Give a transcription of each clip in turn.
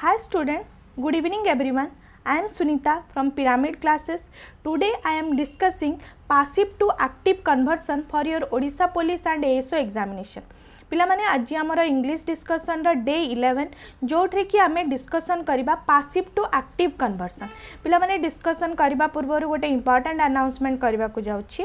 Hi students, good evening everyone. I am Sunita from Pyramid Classes. Today I am discussing passive to active conversion for your Odisha Police and ASO examination. ପିଲାମାନେ ଆଜି ଆମର English ଡିସ୍କସନ୍ର day eleven ଯେଉଁଥିରେ କି ଆମେ discussion କରିବା passive to active conversion ପିଲାମାନେ discussion କରିବା ପୂର୍ବରୁ ଗୋଟେ ଇମ୍ପର୍ଟାଣ୍ଟ ଆନାଉନ୍ସମେଣ୍ଟ କରିବାକୁ ଯାଉଛି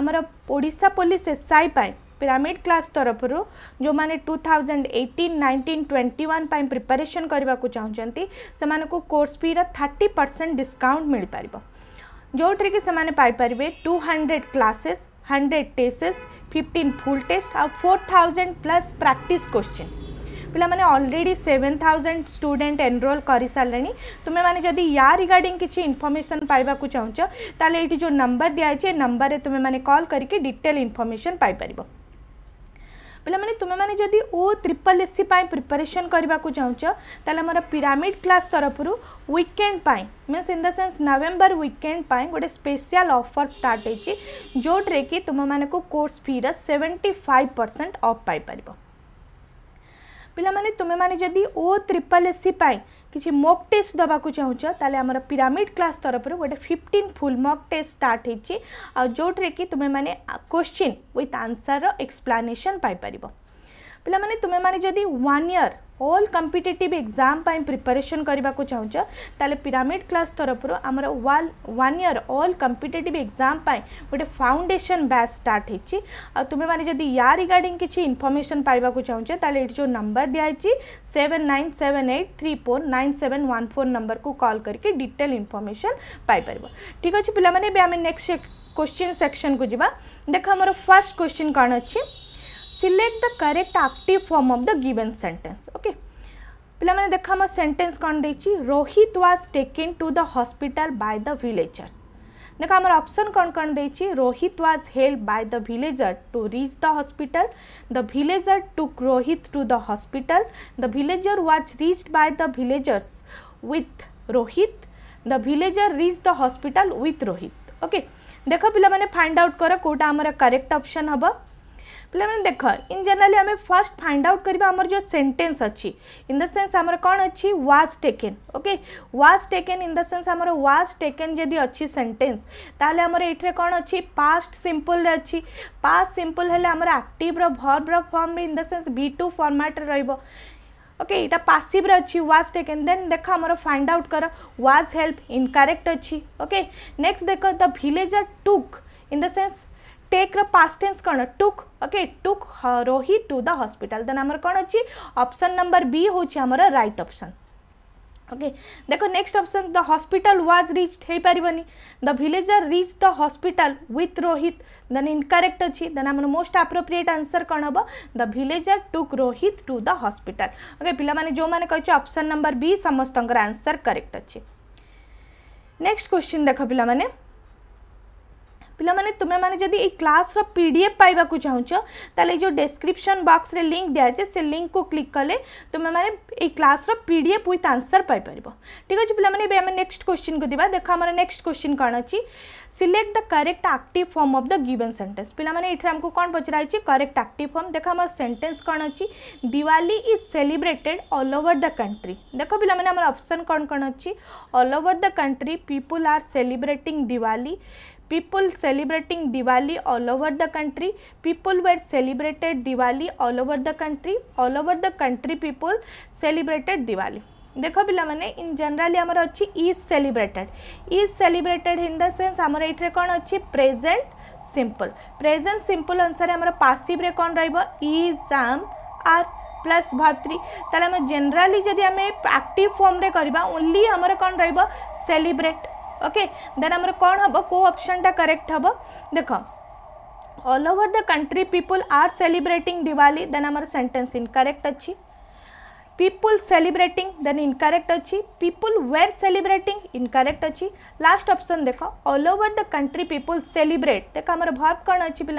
ଆମର ଓଡ଼ିଶା ପୋଲିସ ଏସ୍ଆଇ ପାଇଁ पिरामिड क्लास रु जो मैंने two thousand eighteen nineteen twenty one preparation करने को चाहते से course fee thirty percent discount मिल पार जोटे कि two hundred classes hundred tests fifteen full test आ four thousand plus practice question ପିଲାମାନେ already seven thousand student enrol କରିସାରିଲେଣି ତୁମେମାନେ ଯଦି ୟା ରିଗାର୍ଡ଼ିଂ କିଛି ଇନଫର୍ମେସନ୍ ପାଇବାକୁ ଚାହୁଁଛ ତାହେଲେ ଏଇଠି ଯେଉଁ ନମ୍ବର ଦିଆହେଇଛି नंबर ନମ୍ବରରେ तुम्हें कल କରିକି ଡିଟେଲ୍ ଇନଫର୍ମେସନ୍ ପିଲାମାନେ ତୁମେମାନେ ଯଦି ଓ ତ୍ରିପଲ୍ ଏସ୍ ସି ପାଇଁ ପ୍ରିପାରେସନ୍ କରିବାକୁ ଚାହୁଁଛ ତାହେଲେ ଆମର ପିରାମିଡ଼ କ୍ଲାସ୍ ତରଫରୁ ୱିକେଣ୍ଡ ପାଇଁ means in the sense November weekend ପାଇଁ ଗୋଟେ ସ୍ପେଶିଆଲ୍ ଅଫର୍ ଷ୍ଟାର୍ଟ ହେଇଛି ଯେଉଁଥିରେ କି ତୁମମାନଙ୍କୁ କୋର୍ସ ଫିର ସେଭେଣ୍ଟି ଫାଇଭ୍ ପରସେଣ୍ଟ ଅଫ୍ ପାଇପାରିବ ପିଲାମାନେ ତୁମେମାନେ ଯଦି ଓ ତ୍ରିପଲ୍ ଏସ୍ ସି ପାଇଁ କିଛି ମକ୍ ଟେଷ୍ଟ ଦେବାକୁ ଚାହୁଁଛ ତାହେଲେ ଆମର ପିରାମିଡ଼ କ୍ଲାସ୍ ତରଫରୁ ଗୋଟେ fifteen full mock test start ହେଇଛି ଆଉ ଯେଉଁଥିରେ କି ତୁମେମାନେ କୋଶ୍ଚିନ୍ ୱିଥ୍ ଆନ୍ସର୍ର ଏକ୍ସପ୍ଲାନେସନ୍ ପାଇପାରିବ ପିଲାମାନେ ତୁମେମାନେ ଯଦି one year all competitive exam ପାଇଁ ପ୍ରିପାରେସନ୍ କରିବାକୁ ଚାହୁଁଛ ତାହେଲେ ପିରାମିଡ଼୍ କ୍ଲାସ୍ ତରଫରୁ ଆମର ୱାଲ୍ one year all competitive exam ପାଇଁ ଗୋଟେ ଫାଉଣ୍ଡେସନ୍ ବ୍ୟାଚ୍ ଷ୍ଟାର୍ଟ ହେଇଛି ଆଉ ତୁମେମାନେ ଯଦି ୟା ରିଗାର୍ଡ଼ିଂ କିଛି ଇନଫର୍ମେସନ୍ ପାଇବାକୁ ଚାହୁଁଛ ତାହେଲେ ଏଠି ଯେଉଁ ନମ୍ବର ଦିଆହେଇଛି seven nine seven eight three four nine seven one four ନମ୍ବରକୁ କଲ୍ କରିକି ଡିଟେଲ୍ ଇନଫର୍ମେସନ୍ ପାଇପାରିବ ଠିକ୍ ଅଛି ପିଲାମାନେ ଏବେ ଆମେ ନେକ୍ସଟ କୋଶ୍ଚିନ୍ ସେକ୍ସନ୍କୁ ଯିବା ଦେଖ ଆମର ଫାର୍ଷ୍ଟ କୋଶ୍ଚିନ୍ କ'ଣ ଅଛି select the correct active form of the given sentence okay ପିଲାମାନେ ଦେଖ ଆମ ସେଣ୍ଟେନ୍ସ କ'ଣ ଦେଇଛି Rohit was taken to the hospital by the villagers ଦେଖ ଆମର ଅପସନ୍ କ'ଣ କ'ଣ ଦେଇଛି Rohit was help by the villager to reach the hospital the villager took Rohit to the hospital the villager was reached by the villagers with Rohit the villager reach the hospital with Rohit okay ଦେଖ ପିଲାମାନେ find out କର କେଉଁଟା ଆମର correct option ହେବ ପିଲାମାନେ ଦେଖ in generally ଆମେ first find out କରିବା ଆମର ଯେଉଁ ସେଣ୍ଟେନ୍ସ ଅଛି ଇନ୍ ଦ ସେନ୍ସ ଆମର କ'ଣ ଅଛି was taken okay was taken in the sense ଆମର ୱାଜ୍ ଟେକେନ୍ ଯଦି ଅଛି ସେଣ୍ଟେନ୍ସ ତାହେଲେ ଆମର ଏଇଥିରେ କ'ଣ ଅଛି ପାଷ୍ଟ ସିମ୍ପଲ୍ରେ ଅଛି ପାଷ୍ଟ ସିମ୍ପଲ୍ ହେଲେ ଆମର ଆକ୍ଟିଭ୍ର ଭର୍ଭର ଫର୍ମରେ in the sense V two ଫର୍ମାଟ୍ରେ ରହିବ ओके okay, यहाँ पासीव अच्छी वाज टेकन देन देख आम फाइंड आउट कर वाज हेल्प इनकरेक्ट अच्छी ओके नेक्स्ट देख the villager took in the sense take past tense कौन टुक ओके टुक रोही टू द हस्पिटाल देन आमर कौन अच्छी ऑप्शन नंबर बी हूँ आम रईट अप्सन ओके देख next option the hospital was reached हो पारनि the villager reach the hospital with Rohit then incorrect अच्छी देन आम मोस्ट आप्रोप्रिएट आंसर कौन हम the villager took Rohit to the hospital okay पे जो मैंने कहे ऑप्शन नंबर बी समस्त आंसर करेक्ट अच्छे नेक्स्ट क्वेश्चन देख पे पे तुम्हें जदि ये क्लास पी डी एफ पाइबाक चाहो तेल जो डेस्क्रिपन बक्स में लिंक दिखाए से लिंक को क्लिक कले तुम ये class P D F with answer पाइपर ठीक अच्छे पे आम नेक्स्ट क्वेश्चन को देखा देख आम नेक्स्ट क्वेश्चन कौन अच्छी select the correct active form of the given sentence पे आमको कौन पचराई करेक्ट आक्ट फर्म देख आम सेन्टेन्स कौन अच्छी Diwali is celebrated all over the country देख पे अपसन कौन कौन अच्छी all over the country people are celebrating Diwali people celebrating Diwali all over the country. People were celebrated Diwali all over the country. All over the country people celebrated Diwali. দেখ পিলামানে in generally আমার অছি is celebrated is celebrated in the sense আমার এইটারে কোণ অছি present simple present simple অনুসারে আমার পাসিভরে কোণ রহব ইজ সাম আর প্লাস ভার্ত্রি তাহলে আমি জেনারেলি যদি আমি আক্টিভ ফর্মরে করা ওনলি আমার কোণ রহব সেলিব্রেট ओके देन आम कौन हम कौ टा करेक्ट हम देख all over the country people are celebrating Diwali then आमर सेंटेंस इनकरेक्ट अच्छी पीपल सेलिब्रेटिंग देन इनकरेक्ट अच्छी पीपल वेर सेलिब्रेटिंग इनकरेक्ट अच्छी लास्ट ऑप्शन देख all over the country people celebrate देख आम भर्ब कौन अच्छी पे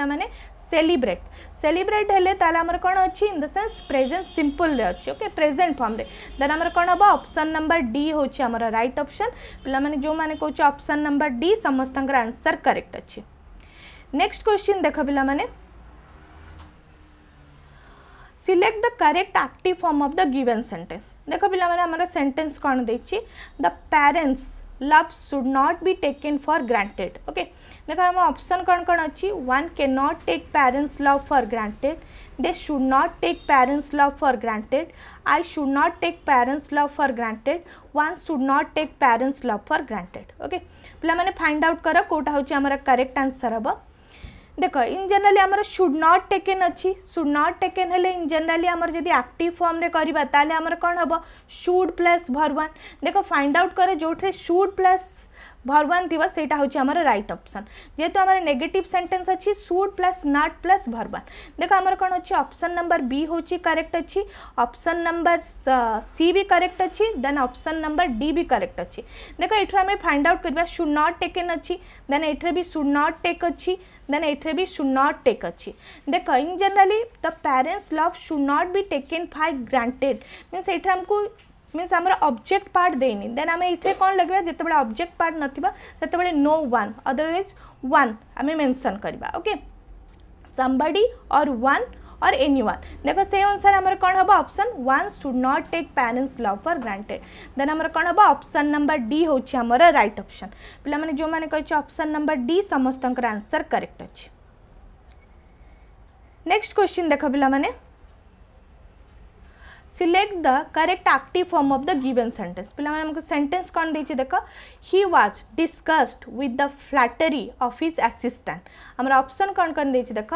सेलिब्रेट सेलिब्रेट हेले ताले आमर कौन अच्छी in the sense present simple रे अच्छी ओके प्रेजेंट फॉर्म रे देन आमर कौन हम ऑप्शन नंबर डी हूँ आम रईट अप्सन पे जो मैंने कौन ऑप्शन नंबर डी समस्त आंसर करेक्ट अच्छी नेक्स्ट क्वेश्चन देख पे select the correct active form of the given sentence देख पे आमर सेंटेंस कौन दे the parents love should not be taken for granted okay okay? देखो आम ऑप्शन कौन कौन अच्छी वन के not take parents love for granted they should not take parents love for granted I should not take parents love for granted one should not take parents love for granted okay पे find out कर कौटा हूँ आम correct answer हम देख in generally आम should not taken अच्छी should not taken in generally आम जब आक्ट फर्म्रे करवा कौन हम सुड प्लस भर वन देख फाइंड आउट कर जो सुड प्लस भरवान थी से হচ্ছে আমার রাইট অপশন যেহেতু আমার নেগেটিভ সেন্টেন্স অছি should plus not plus verb one দেখো আমার কোণ হচ্ছে অপশন নম্বর বি करेक्ट अच्छी अप्सन नंबर सी भी करेक्ट अच्छी देन ऑप्शन नंबर डी भी करेक्ट अच्छी देख ये आम फाइंड आउट करवा सुड नट टेकन अच्छी देन ये भी सुड नट टेक अच्छी देन ये भी सुड नट टेक अच्छी देख in generally the parents love should not भी टेकेन फाय ग्रांटेड मीन ये आमको मीन आम अब्जेक्ट पार्ट देनी देन आम ये कौन लगे जिते object part not no one otherwise one आम मेनसन करवा okay somebody or one or any one देख से अनुसार आम कौन हम option one should not take parents love for granted then आम कौन हम ऑप्शन नंबर डी हूँ आम रईट अप्सन पे जो मैंने कही ऑप्शन नंबर डी समस्त आंसर करेक्ट अच्छे नेक्स्ट क्वेश्चन देख पे select the correct active form of the given sentence पे सेन्टेन्स कौन देखिए देख he was discussed with the flattery of his assistant आम अप्सन कौन कौन दे देख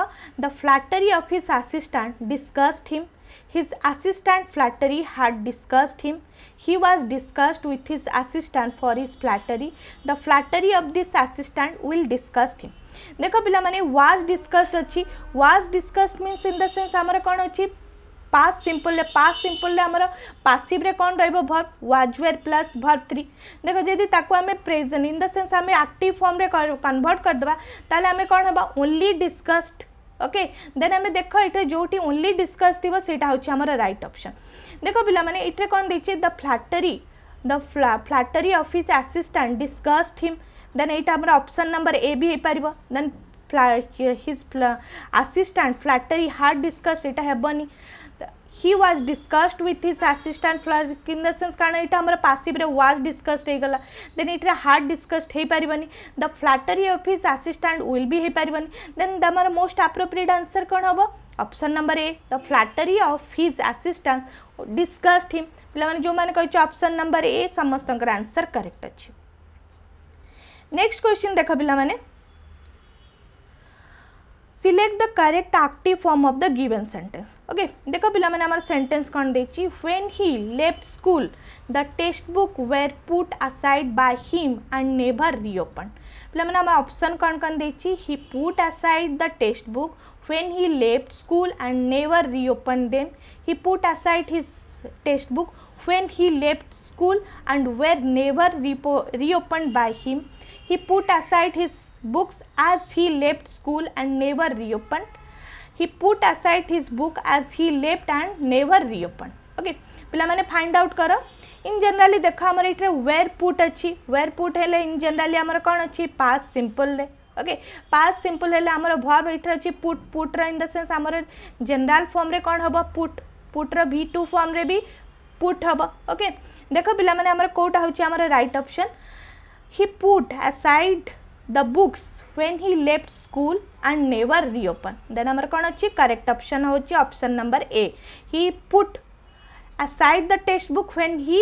the flattery of his assistant discussed him his assistant flattery had discussed him he was discussed with his assistant for his flattery the flattery of this assistant will discussed him देख पे was discussed अच्छी was discussed mean in the sense आमर कौन अच्छी पास simple past simple आमर पासीव्रे कौन verb was were plus verb three देख जदि आम प्रेजेन्ट इन द सेन्स आम आक्ट फर्म कनभर्ट करदे आम कौन हाँ ओनली डिस्कस्ड ओके देन आम देख ये जो ओनली डिस्कस थी सेटा हूँ रईट अप्सन देख पे ये कौन दे द फ्लाटरी द फ्ला flattery of his assistant discussed him then यहाँ अप्सन नंबर ए भी हो पार then his assistant flattery had discussed यहाँ हेबनी he was discussed with his assistant 플라키넌스 কানে এটা আমরা প্যাসিভ রে ওয়াজ ডিসকাসড হেই গলা দেন ইট হার্ড ডিসকাসড হেই পারিবানি the flattery of his assistant will be হেই পারিবানি then the most appropriate answer কোন হবো option number A the flattery of his assistant discussed him মানে যে মানে কইছে অপশন নাম্বার এ সমস্তଙ୍କর অ্যানসার কারেক্ট আছে নেক্সট কোশ্চেন দেখা pila মানে select the correct active form of the given sentence okay देखो पिलाମାନେ ଆମର सेंटेंस କ'ଣ ଦେଇଛି when he left school the textbook were put aside by him and never reopen ପିଲାମାନେ ଆମର ଅପସନ୍ କ'ଣ କ'ଣ ଦେଇଛି he put aside the textbook when he left school and never reopen them he put aside his textbook when he left school and were never reopen by him he put aside his books as he left school and never reopened. He put aside his book as he left and never reopened. Okay. ପିଲାମାନେ find out କର in generally ଦେଖ ଆମର ଏଇଠାରେ were put ଅଛି were put ହେଲେ in generally ଆମର କ'ଣ ଅଛି ପାସ୍ ସିମ୍ପଲ୍ରେ ଓକେ ପାସ୍ ସିମ୍ପଲ୍ ହେଲେ ଆମର ଭର୍ବ ଏଇଠାରେ ଅଛି ପୁଟ୍ ପୁଟ୍ର ଇନ୍ ଦ ସେନ୍ସ ଆମର ଜେନେରାଲ୍ ଫର୍ମରେ କ'ଣ ହେବ ପୁଟ୍ ପୁଟ୍ର ଭି ଟୁ ଫର୍ମରେ ବି ପୁଟ୍ ହେବ ଓକେ ଦେଖ ପିଲାମାନେ ଆମର କେଉଁଟା ହେଉଛି ଆମର right option he put aside the books when he left school and never reopen then amar kon achi correct option hochi option number a he put aside the textbook when he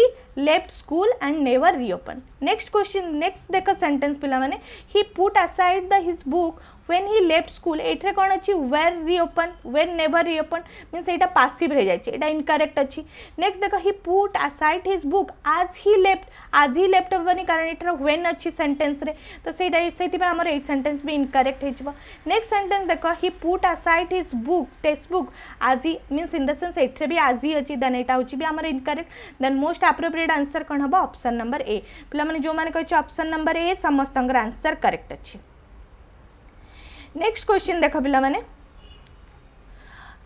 left school and never reopen next question next dekh sentence pila mane he put aside the his book when he left school एठरे कौन अच्छी where reopen when never reopen means एटा passive रह जाइए एटा incorrect अच्छी next देखो he put aside his book as he left as he left हबनी कारण एठर when अच्छी sentence रे तो सेटा सेतिबा हमर एट sentence भी incorrect हेजबो next sentence देखो he put aside his book textbook as he means in the sense एठरे भी as he अच्छी देन एटा होची भी हमर incorrect then most appropriate answer कौन हबो ऑप्शन नंबर ए पिला माने जो माने कहछ ऑप्शन नंबर ए समस्त आंसर करेक्ट अच्छी नेक्स्ट क्वेश्चन देख पाने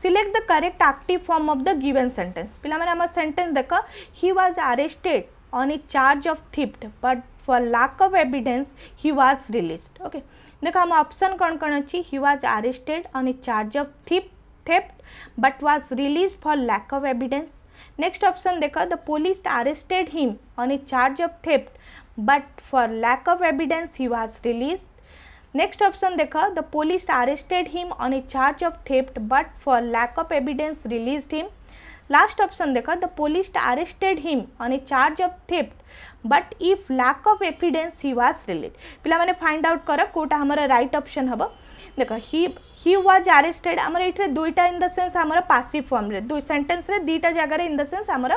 select the correct active form of the given sentence पे आम देख he was arrested on a charge of theft but for lack of evidence he was release okay देख आम option कौन कौन अच्छी he was arrested on a charge of theft theft but was release for lack of evidence next option देख the police arrested him in a charge of theft but for lack of evidence he was release next option देख the police arrested him on a charge of theft but for lack of evidence release him last option देख the police arrested him on a charge of theft but if lack of evidence he was release पे find out कर कौटा हमारा right option हम देख हि he was arrested ଆମର ଏଇଥିରେ ଦୁଇଟା ଇନ୍ ଦ ସେନ୍ସ ଆମର ପାସିଭ୍ ଫର୍ମରେ ଦୁଇ ସେଣ୍ଟେନ୍ସରେ ଦୁଇଟା ଜାଗାରେ ଇନ୍ ଦ ସେନ୍ସ ଆମର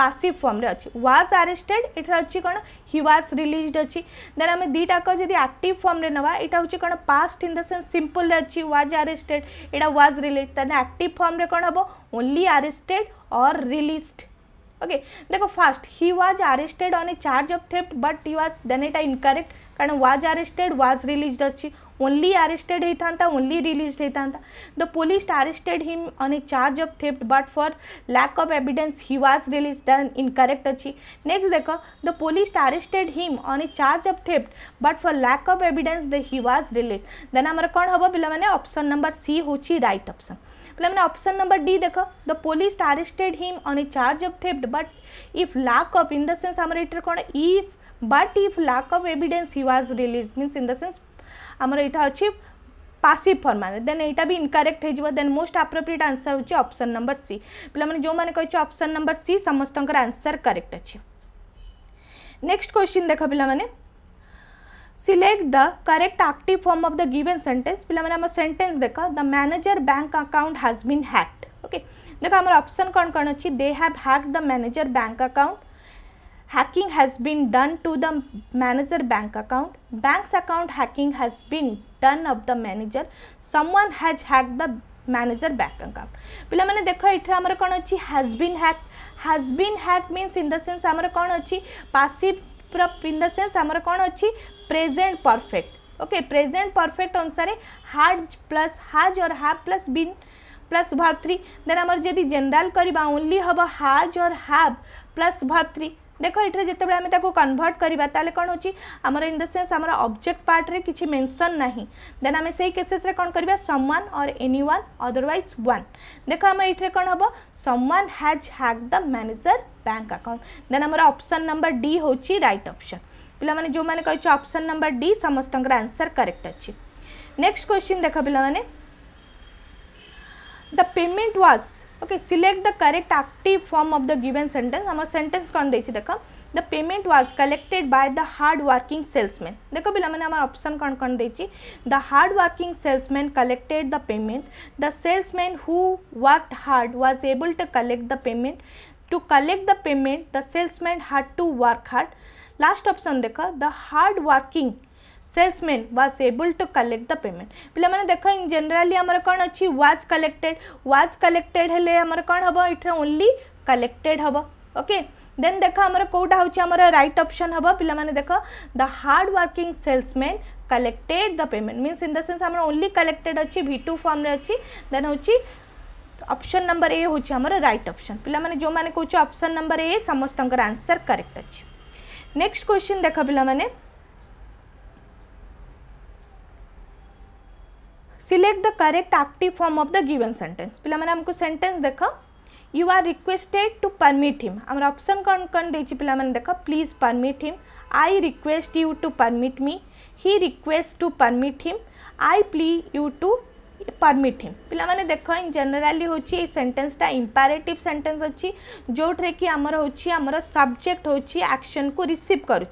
ପାସିଭ୍ ଫର୍ମରେ ଅଛି ୱାଜ୍ ଆରେଷ୍ଟେଡ୍ ଏଠାରେ ଅଛି କ'ଣ ହି ୱାଜ୍ ରିଲିଜ୍ଡ ଅଛି ଦେନ୍ ଆମେ ଦୁଇଟାକ ଯଦି ଆକ୍ଟିଭ୍ ଫର୍ମରେ ନେବା ଏଇଟା ହେଉଛି କ'ଣ ପାଷ୍ଟ ଇନ୍ ଦ ସେନ୍ସ ସିମ୍ପଲ୍ରେ ଅଛି ୱାଜ୍ ଆରେଷ୍ଟେଡ୍ ଏଇଟା ୱାଜ୍ ରିଲିଜ୍ ତାହେଲେ ଆକ୍ଟିଭ୍ ଫର୍ମରେ କ'ଣ ହେବ only arrested or released okay ଦେଖ first he was arrested on a charge of theft but he was then ଏଇଟା इनकरेक्ट କାରଣ ୱାଜ୍ ଆରେଷ୍ଟେଡ଼୍ ୱାଜ୍ रिलीज्ड ଅଛି ओनली आरेस्टेड होता ओनली रिलीज होता the police arrested him on a charge of theft but for lack of evidence he was release in incorrect अच्छी next देख the police arrested him on a charge of theft but for lack of evidence the he was release then आम कौन हम पे option number C हूँ right option पे option number D देख the police arrested him on a charge of theft but if lack of in dense आम ये कौन if but if lack of evidence he was release mean in the sense आमर यहाँ अच्छी पासीव firm then यहाँ भी incorrect हो most appropriate answer हूँ ऑप्शन नंबर सी पे जो मैंने कही ऑप्शन नंबर सी समस्त आंसर करेक्ट अच्छे नेक्स्ट क्वेश्चन देख पे select the correct active form of the given sentence पे आम सेन्टेन्स देख the manager bank account has been hacked okay देख आम ऑप्शन कौन कौन अच्छी they have hacked the manager bank account hacking has been done to the manager bank account bank's account hacking has been done of the manager someone has hacked the manager bank account ପିଲାମାନେ ଦେଖ ଏଠି ଆମର କ'ଣ ଅଛି has been hacked has been hacked means in the sense ଆମର କ'ଣ ଅଛି passive in the sense ଆମର କ'ଣ ଅଛି present perfect okay present perfect ଅନୁସାରେ had plus has or have plus been plus verb three then आमर जदि जेनेल करवा ओनली हम हाज और हाव प्लस भर्ब थ्री देख ये जिते आम कनभर्ट करा तो कौन होमर इन देंस आम अब्जेक्ट पार्ट्रे किसी मेनसन ना देन आम से केसेस कौन करवा सम और एनी ओन अदरवैज वन देख आम ये कौन हम someone has hacked the manager bank account then आम अपसन नंबर डी हो रईट अप्सन पे जो मैंने कही अपसन नंबर डी समस्त आंसर करेक्ट अच्छे नेक्स्ट क्वेश्चन देख पे the payment was okay select the correct active form of the given sentence amar sentence कौन दे देख the payment was collected by the hard working salesman देख पे आम option कौन कौन दे the hard working salesman collected the payment the salesman who work hard was able to collect the payment to collect the payment the salesman hard to work hard last option देख the hard working salesman was able to collect the payment पे देख in generally आम कौन अच्छी was collected was collected हेले आमर कौन हम ये ओनली कलेक्टेड हम ओके देन देख आम कौटा हमारे रईट अप्सन हम पे देख the hard working salesman collected the payment mean in the sense only collected अच्छी भि टू फर्म अच्छी देन हूँ অপশন ए हूँ হচ্ছে আমার রাইট অপশন जो যে कौन ऑप्शन नंबर ए समस्त आंसर करेक्ट अच्छे नेक्स्ट क्वेश्चन देख পিলামানে select the correct active form of the given sentence पे आमको सेन्टेन्स देख you are requested to permit him आम अप्सन कौन कौन दे पाने देख please permit him I request you to permit me he request to permit him I please you to permit him पे देख इन जेनेली हूँ सेन्टेन्सटा इम्पारेटिव सेन्टेन्स अच्छी जोटे कि आमर होमर सब्जेक्ट हूँ आक्शन को रिसीव कर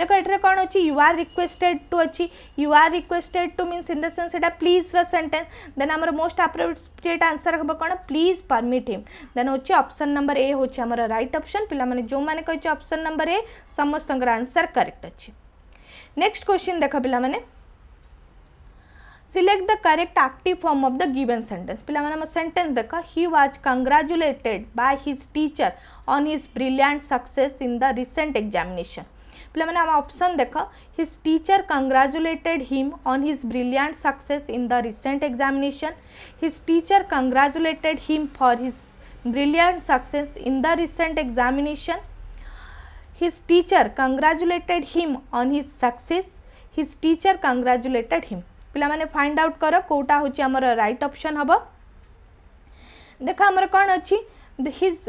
देख ये कौन अच्छी यू आर रिक्वेस्टेड टू अच्छी you are requested to mean in the sense प्लीज्र सेन्टेन्स रेन्टेन्स देन आम मोस्ट आप्रोप्रिएट आंसर हम कौन प्लीज परमिट हिम देन हूँ अप्सन नंबर ए हूँ आम रईट अप्सन पे जो मैंने कही अप्सन नंबर ए समस्त आंसर करेक्ट अच्छी नेक्स्ट क्वेश्चन देख पे select the correct active form of the given sentence pilamanam sentence dekha he was congratulated by his teacher on his brilliant success in the recent examination ପିଲାମାନେ ଆମ option ଦେଖ his teacher congratulated him on his brilliant success in the recent examination his teacher congratulated him for his brilliant success in the recent examination his teacher congratulated him on his success his teacher congratulated him ପିଲାମାନେ find out କର କେଉଁଟା ହେଉଛି ଆମର right option ହେବ ଦେଖ ଆମର କ'ଣ ଅଛି his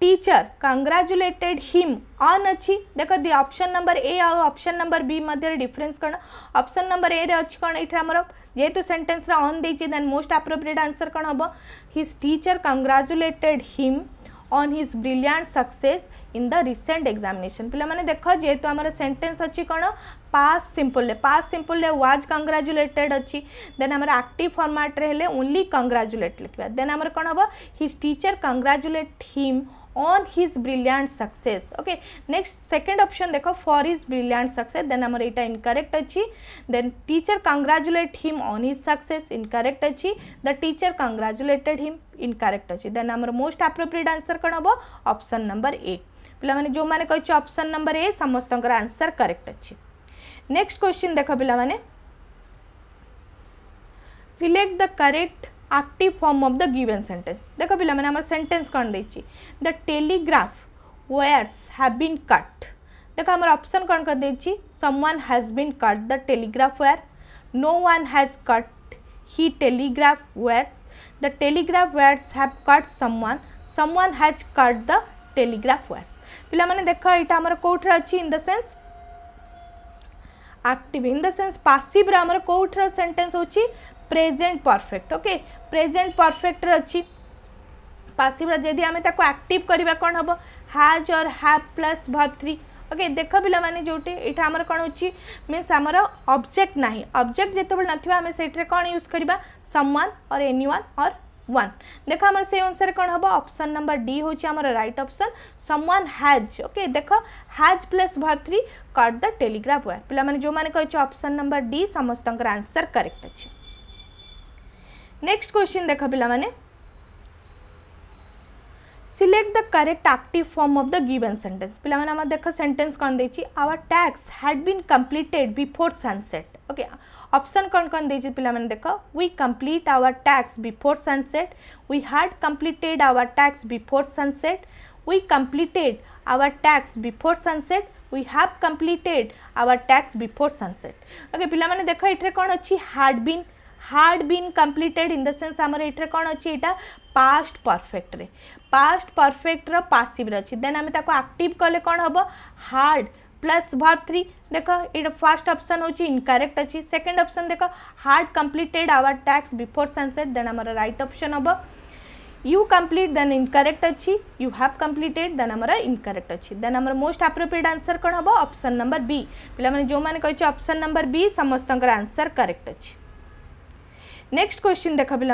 teacher congratulated him on ଅଛି ଦେଖ ଦି ଅପସନ୍ ନମ୍ବର ଏ ଆଉ ଅପସନ୍ ନମ୍ବର ବି ମଧ୍ୟରେ ଡିଫରେନ୍ସ କ'ଣ ଅପସନ୍ ନମ୍ବର ଏରେ ଅଛି କ'ଣ ଏଇଠି ଆମର ଯେହେତୁ ସେଣ୍ଟେନ୍ସରେ ଅନ୍ ଦେଇଛି ଦେନ୍ ମୋଷ୍ଟ ଆପ୍ରୋପ୍ରିଏଟ୍ ଆନ୍ସର୍ କ'ଣ ହେବ his teacher congratulated him on his brilliant success in the recent examination পিলামানে দেখ যেহেতু আমার সেন্টেন্স অছি কোণ পাস সিম্পলরে পাস সিম্পলরে ওয়াজ কংগ্রাচুলেটেড অছি দেন আমার আক্টিভ ফর্মাটরে হলে ওনলি কংগ্রাচুলেট লিখবা দেন আমার কোণ হব his teacher congratulate him on his brilliant success okay next second option dekho for his brilliant success then amar eta incorrect achi then teacher congratulate him on his success incorrect achi the teacher congratulated him incorrect achi then amar most appropriate answer kon hobo option number a पे जो मैंने कही option number A समस्त answer correct अच्छे next question देख पाने select the correct active form of the given sentence देख पाने सेन्टेन्स कौन दे telegraph wires have been cut देख आम अपसन कौन कर देती has been cut the telegraph wire no one has cut he telegraph wires the telegraph wires have cut someone someone has cut the telegraph wears पे देख यमर कौटे अच्छी in the sense active in the sense पासीव्रे आम कौटर sentence हूँ present perfect okay present perfect अच्छी पासीव्रे जी आम आक्टिव करवा कौन हम हाज और हाफ प्लस भाव थ्री ओके देख पाने जो यहाँ कौन हो मीन आम अब्जेक्ट ना अब्जेक्ट जिते बारे ना से कौन यूज करवा समान और एनी और ୱାନ୍ ଦେଖ ଆମର ସେଇ ଅନୁସାରେ କ'ଣ ହେବ ଅପସନ୍ ନମ୍ବର ଡି ହେଉଛି ଆମର right option someone has okay ଦେଖ has plus verb three cut the telegraph wire ପିଲାମାନେ ଯେଉଁମାନେ କହିଛ ଅପସନ୍ ନମ୍ବର ଡି ସମସ୍ତଙ୍କର ଆନ୍ସର୍ କରେକ୍ଟ ଅଛି ନେକ୍ସଟ କ୍ୱେଶ୍ଚିନ୍ ଦେଖ ପିଲାମାନେ select the correct active form of the given sentence पे देख सेंटेंस कौन देखिए आवर टैक्स had been completed before sunset okay option কন কন দিয়েছি পিলামানে দেখ উই কমপ্লিট আওয়ার ট্যাক্স before sunset we had completed hour ট্যাক্স before sunset we completed hour ট্যাক্স before sunset we have completed hour ট্যাক্স বিফোর সনসেট ওকে পিলামানে দেখ এটার কোণ অছি had been had been completed in the sense আমার এটার কোণ অছি এটা পাস্ট পরফেক্টরে পাস্ট পরফেক্টর পাসিভ্রে অছি দেন আমি তাকে আক্টিভ কলে কোণ হব হ্যাড प्लस वर्ब थ्री देख यहाँ फास्ट अप्सन हूँ इनकरेक्ट अच्छी सेकेंड अप्सन देख हार्ड कम्प्लीटेड आवर टैक्स बिफोर सनसेट देन आम रईट अप्सन हम यू कम्प्लीट देन इनकरेक्ट अच्छी यू हाव कम्प्लीटेड देन आम इनकरेक्ट अच्छी देन आम मोस्ट आप्रोप्रिएट आंसर कौन हम अप्सन नंबर बी पे जो मैंने कही अप्सन नंबर बी समस्त आंसर करेक्ट अच्छी नेक्स्ट क्वेश्चन देख पे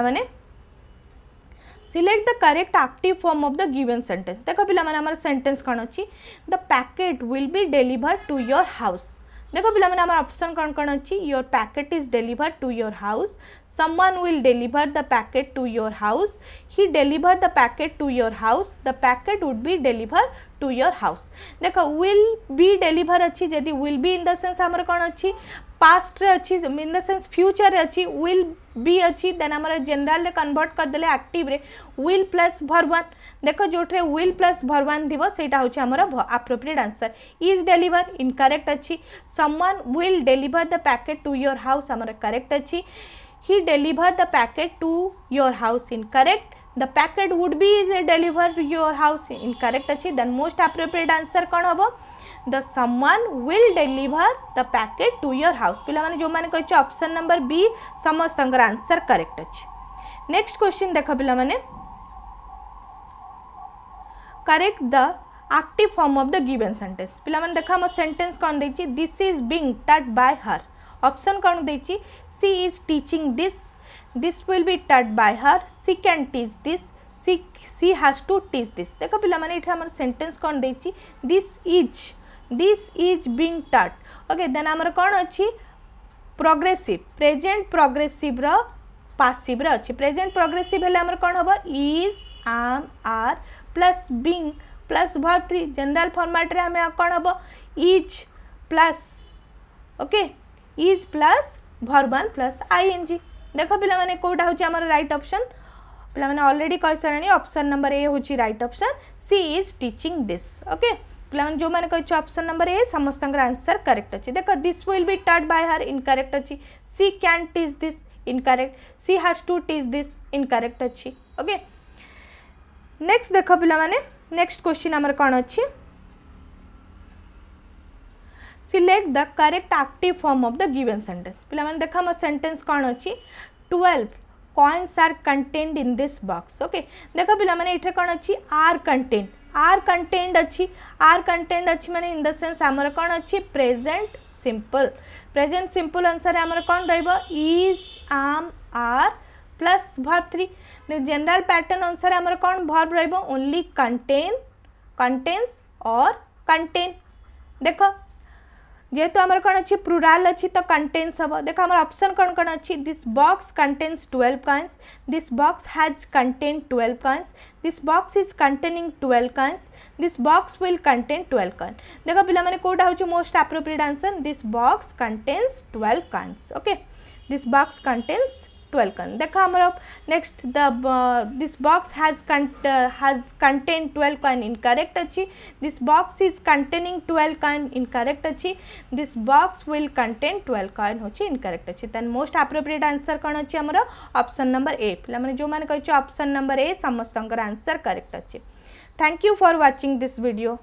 select the correct active form of the given sentence দেখ পিলাମାନେ আমার সেন্টেন্স କ'ଣ ଅଛି the packet will be deliver to your house ଦେଖ ପିଲାମାନେ ଆମର ଅପସନ୍ କ'ଣ କ'ଣ ଅଛି your packet is deliver to your house someone will deliver the packet to your house he deliver the packet to your house the packet would be delivered to your house देख will be deliver अच्छी यदि will be in the sense आमर कौन अच्छी past अच्छी in the tense future अच्छी will be अच्छी then आमर जेनराल कनवर्ट करदे आक्टिव्रे विल प्लस भर भरवान देख जोटे विल प्लस भर भरवान थी से appropriate answer is answer is deliver incorrect ଅଛି someone will deliver the packet to your house ଆମର କରେକ୍ଟ ଅଛି he deliver the packet to your house incorrect the packet would be your house in incorrect अछि then most appropriate answer कौन हम the someone will deliver the packet to your house पे जो मैंने कही option number B समस्त answer correct अच्छे next question देख पे correct the active form of the given sentence पे देख आम सेंटेंस कौन दे this is being taught by her option कौन दे C is teaching this this will be taught by her she can teach this she she has to teach this देखो पिलाମାନେ एठी हमर सेंटेंस कोन देछि this is this is being taught okay then हमर कोन अछि progressive present progressive रो passive रो अछि प्रेजेंट प्रोग्रेसिव हेले हमर कोन हबो is am are plus being plus verb 3 general format रे हमें कोन हबो is plus okay okay? is plus verb 1 plus ing দেখ পিলামানে কোটা হচ্ছে আমার রাইট অপশন পিলামানে অলরেডি কইসারানি অপশন নম্বর এ হচ্ছে right option C is teaching this okay ପିଲାମାନେ ଯେଉଁମାନେ କହିଛ ଅପସନ୍ ନମ୍ବର ଏ ସମସ୍ତଙ୍କର ଆନ୍ସର୍ କରେକ୍ଟ ଅଛି ଦେଖ this will be taught by her incorrect ଅଛି she can teach this incorrect she has to teach this incorrect ଅଛି okay next ଦେଖ ପିଲାମାନେ ନେକ୍ସଟ କ୍ୱେଶ୍ଚିନ୍ ଆମର କ'ଣ ଅଛି select the correct active form of the given sentence पे देख मो सेन्टेन्स कौन अच्छी twelve coins are contained in this box okay देख पे ये कौन अच्छी आर कंटेन्ड आर कंटेन्ड अच्छी आर कंटेन्ड अच्छी मैंने इन द सेन्स आमर कौन अच्छी प्रेजेन्ट सिंपल प्रेजेन्ट सिंपल अनुसार आम कौन रज आम आर प्लस भर थ्री जेनराल पैटर्न अनुसार आम कौन भर रही कंटेन कंटेन्स और कंटेन देख যেহেতু আমার কোণ অছি প্লুরাল অছি তো কন্টেন্স হব দেখ আমার অপশন কোণ কোণ অছি this box contains twelve coins this box has contained twelve coins this box is containing twelve coins this box will contain twelve coin দেখ পিলামানে কোটা হচ্ছে most appropriate answer this box contains twelve coins okay this box contains 12 column the comer up next the uh, this box has con uh, has contained 12 coin incorrect achi this box is containing 12 coin incorrect achi this box will contain 12 coin hochi incorrect achi then most appropriate answer kon achi amara option number a pila mane jo mane kaichu option number a samastankar answer correct achi thank you for watching this video